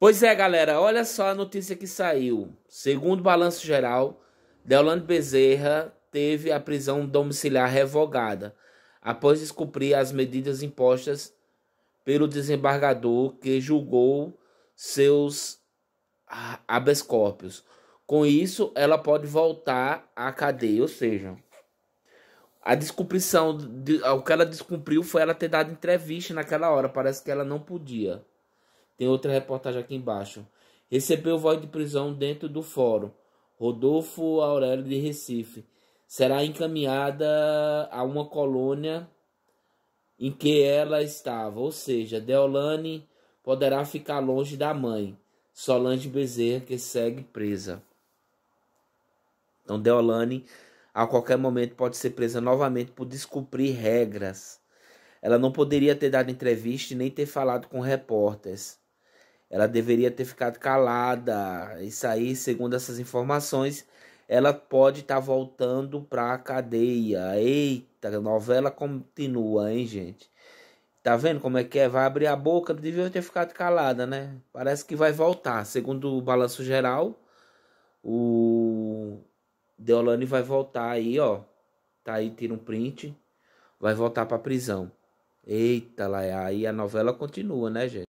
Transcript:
Pois é, galera, olha só a notícia que saiu. Segundo o balanço geral, Deolane Bezerra teve a prisão domiciliar revogada após descobrir as medidas impostas pelo desembargador que julgou seus habeas corpus. Com isso, ela pode voltar à cadeia, ou seja, a descumprição, o que ela descumpriu foi ela ter dado entrevista naquela hora, parece que ela não podia. Tem outra reportagem aqui embaixo. Recebeu voz de prisão dentro do fórum. Rodolfo Aurélio de Recife será encaminhada a uma colônia em que ela estava, ou seja, Deolane poderá ficar longe da mãe, Solange Bezerra, que segue presa. Então, Deolane, a qualquer momento, pode ser presa novamente por descobrir regras. Ela não poderia ter dado entrevista nem ter falado com repórteres. Ela deveria ter ficado calada. Isso aí, segundo essas informações, ela pode estar tá voltando para a cadeia. Eita, a novela continua, hein, gente? Tá vendo como é que é? Vai abrir a boca, devia ter ficado calada, né? Parece que vai voltar. Segundo o balanço geral, o Deolane vai voltar aí, ó. Tá aí, tira um print. Vai voltar para a prisão. Eita, lá aí a novela continua, né, gente?